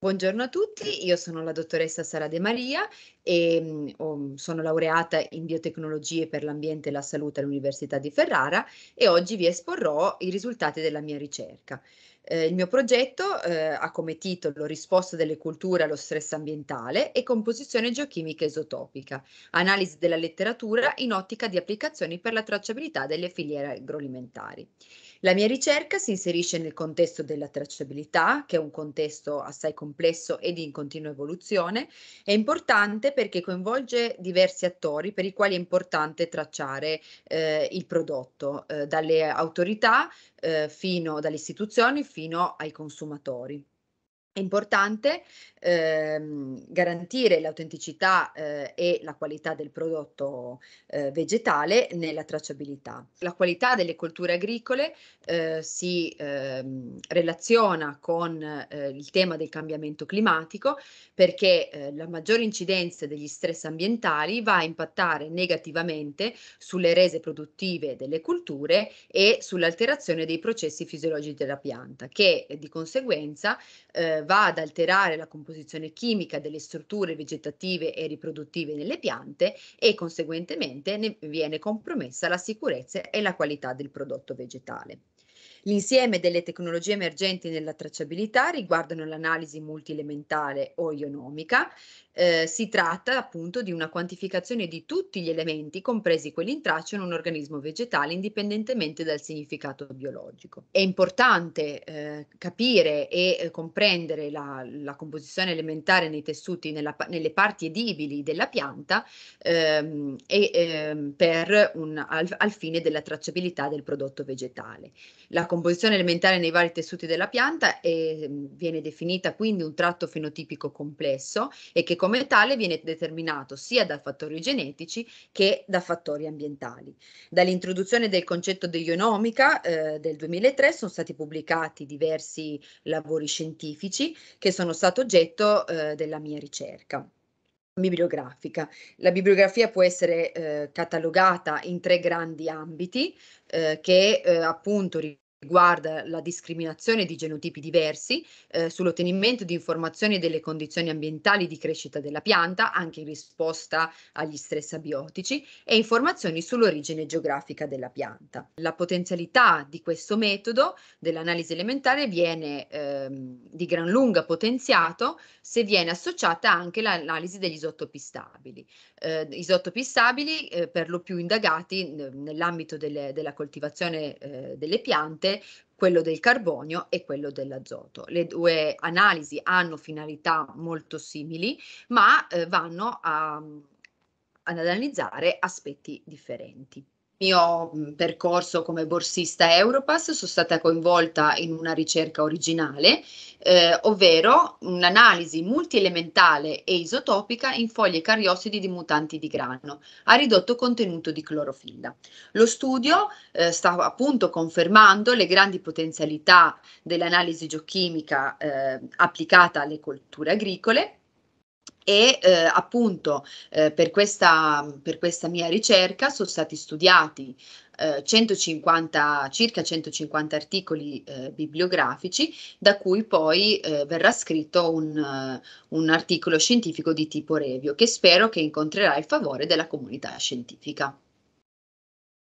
Buongiorno a tutti, io sono la dottoressa Sara De Maria e um, sono laureata in biotecnologie per l'ambiente e la salute all'Università di Ferrara e oggi vi esporrò i risultati della mia ricerca. Eh, il mio progetto eh, ha come titolo Risposta delle culture allo stress ambientale e composizione geochimica esotopica, analisi della letteratura in ottica di applicazioni per la tracciabilità delle filiere agroalimentari. La mia ricerca si inserisce nel contesto della tracciabilità, che è un contesto assai complesso ed in continua evoluzione. È importante perché coinvolge diversi attori per i quali è importante tracciare eh, il prodotto, eh, dalle autorità eh, fino dalle istituzioni fino ai consumatori. È importante ehm, garantire l'autenticità eh, e la qualità del prodotto eh, vegetale nella tracciabilità. La qualità delle colture agricole eh, si ehm, relaziona con eh, il tema del cambiamento climatico perché eh, la maggiore incidenza degli stress ambientali va a impattare negativamente sulle rese produttive delle colture e sull'alterazione dei processi fisiologici della pianta che eh, di conseguenza va ad alterare la composizione chimica delle strutture vegetative e riproduttive nelle piante e conseguentemente ne viene compromessa la sicurezza e la qualità del prodotto vegetale. L'insieme delle tecnologie emergenti nella tracciabilità riguardano l'analisi multielementale o ionomica. Eh, si tratta appunto di una quantificazione di tutti gli elementi, compresi quelli in traccia in un organismo vegetale, indipendentemente dal significato biologico. È importante eh, capire e eh, comprendere la, la, composizione elementare nei tessuti, nella, nelle parti edibili della pianta, ehm, e, ehm, un, al, al, fine della tracciabilità del prodotto vegetale. La composizione elementare nei vari tessuti della pianta e mm, viene definita quindi un tratto fenotipico complesso e che come tale viene determinato sia da fattori genetici che da fattori ambientali. Dall'introduzione del concetto di ionomica eh, del 2003 sono stati pubblicati diversi lavori scientifici che sono stati oggetto eh, della mia ricerca bibliografica. La bibliografia può essere eh, catalogata in tre grandi ambiti eh, che eh, appunto riguarda la discriminazione di genotipi diversi, eh, sull'ottenimento di informazioni delle condizioni ambientali di crescita della pianta, anche in risposta agli stress abiotici, e informazioni sull'origine geografica della pianta. La potenzialità di questo metodo dell'analisi elementare viene ehm, di gran lunga potenziato se viene associata anche l'analisi degli isotopi stabili. Eh, isotopi stabili eh, per lo più indagati nell'ambito della coltivazione eh, delle piante parte quello del carbonio e quello dell'azoto. Le due analisi hanno finalità molto simili, ma eh, vanno a, mm, ad analizzare aspetti differenti mio percorso come borsista Europass sono stata coinvolta in una ricerca originale, eh, ovvero un'analisi multielementale e isotopica in foglie cariossidi di mutanti di grano a ridotto contenuto di clorofilla. Lo studio eh, sta appunto confermando le grandi potenzialità dell'analisi geochimica eh, applicata alle colture agricole e eh, appunto eh, per, questa, per questa mia ricerca sono stati studiati 150, eh, circa 150 articoli eh, bibliografici, da cui poi eh, verrà scritto un, uh, un articolo scientifico di tipo revio, che spero che incontrerà il favore della comunità scientifica.